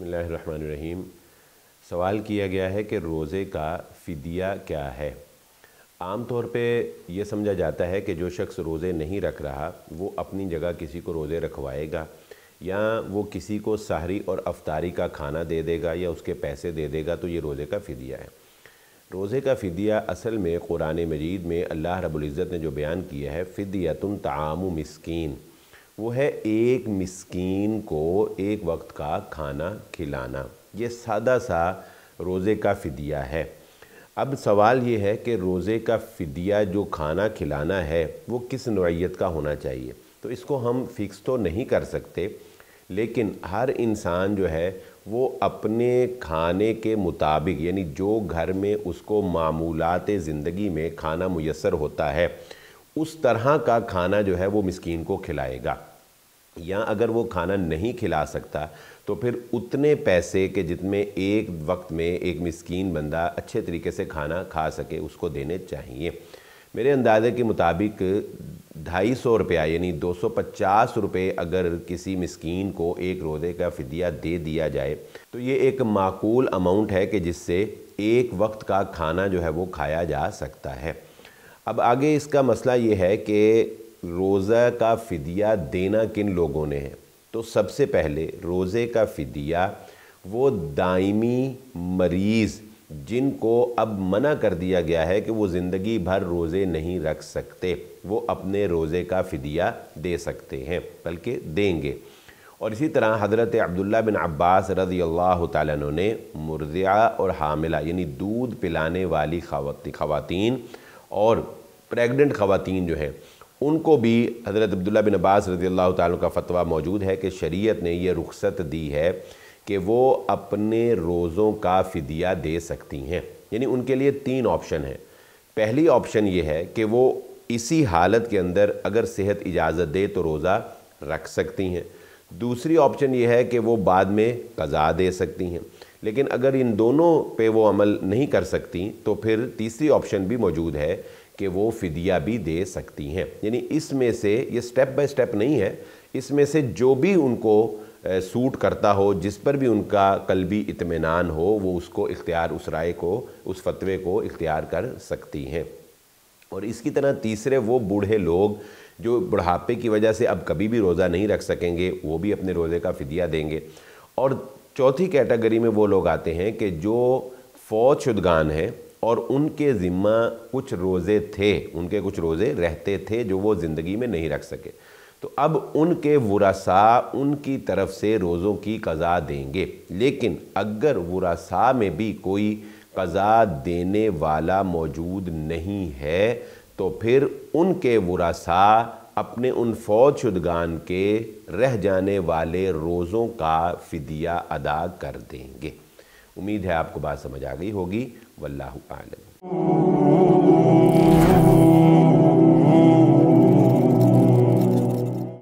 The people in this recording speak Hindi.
बसमीम सवाल किया गया है कि रोज़े का फ़िदिया क्या है आम तौर पे यह समझा जाता है कि जो शख्स रोज़े नहीं रख रहा वो अपनी जगह किसी को रोज़े रखवाएगा या वो किसी को सहरी और अफ्तारी का खाना दे देगा या उसके पैसे दे देगा तो ये रोज़े का फ़िदिया है रोज़े का फ़िदिया असल में कुरान मजीद में अल्लाह रबुल्ज़त ने जो बयान किया है फ़िदिया तुम तमाम मस्किन वो है एक मिसकीन को एक वक्त का खाना खिलाना ये सादा सा रोज़े का फदिया है अब सवाल ये है कि रोज़े का फदिया जो खाना खिलाना है वो किस नोयीत का होना चाहिए तो इसको हम फिक्स तो नहीं कर सकते लेकिन हर इंसान जो है वो अपने खाने के मुताबिक यानी जो घर में उसको मामूलत ज़िंदगी में खाना मैसर होता है उस तरह का खाना जो है वो मिसकीन को खिलाएगा या अगर वो खाना नहीं खिला सकता तो फिर उतने पैसे के जितने एक वक्त में एक मिसकीन बंदा अच्छे तरीके से खाना खा सके उसको देने चाहिए मेरे अंदाजे के मुताबिक ढाई सौ रुपया यानी दो सौ पचास रुपये अगर किसी मिसकीन को एक रोज़े का फ़दिया दे दिया जाए तो ये एक माकूल अमाउंट है कि जिससे एक वक्त का खाना जो है वो खाया जा सकता है अब आगे इसका मसला ये है कि रोज़ा का फ़दिया देना किन लोगों ने है तो सबसे पहले रोज़े का फ़दिया वो दायमी मरीज़ जिनको अब मना कर दिया गया है कि वो ज़िंदगी भर रोज़े नहीं रख सकते वो अपने रोज़े का फ़दिया दे सकते हैं बल्कि देंगे और इसी तरह हज़रत अब्दुल्ला बिन अब्बास रज़ी अल्लाह तु ने मुर्ज़ा और हामिला यानी दूध पिलाने वाली खवातीन और प्रेगनेंट ख़वान जो हैं उनको भी हज़रत अब्दुल्ला बिन अब्बास रजी अल्लाह का फतवा मौजूद है कि शरीयत ने यह रुख्सत दी है कि वो अपने रोज़ों का फ़िदिया दे सकती हैं यानी उनके लिए तीन ऑप्शन हैं पहली ऑप्शन ये है कि वो इसी हालत के अंदर अगर सेहत इजाज़त दे तो रोज़ा रख सकती हैं दूसरी ऑप्शन ये है कि वो बाद में कज़ा दे सकती हैं लेकिन अगर इन दोनों पे वो अमल नहीं कर सकती तो फिर तीसरी ऑप्शन भी मौजूद है कि वो फ़िदिया भी दे सकती हैं यानी इसमें से ये स्टेप बाय स्टेप नहीं है इसमें से जो भी उनको सूट करता हो जिस पर भी उनका कलबी इतमान हो वो उसको इख्तियार उस राय को उस फतवे को इख्तियार कर सकती हैं और इसकी तरह तीसरे वो बूढ़े लोग जो बुढ़ापे की वजह से अब कभी भी रोज़ा नहीं रख सकेंगे वो भी अपने रोज़े का फ़िदिया देंगे और चौथी कैटेगरी में वो लोग आते हैं कि जो फौज शुदगान हैं और उनके ज़िम्मा कुछ रोज़े थे उनके कुछ रोज़े रहते थे जो वो ज़िंदगी में नहीं रख सके तो अब उनके वरासा उनकी तरफ से रोज़ों की कज़ा देंगे लेकिन अगर वरासा में भी कोई कज़ा देने वाला मौजूद नहीं है तो फिर उनके वरासा अपने उन फौज शुदगान के रह जाने वाले रोज़ों का फदिया अदा कर देंगे उम्मीद है आपको बात समझ आ गई होगी वल्लाह आलम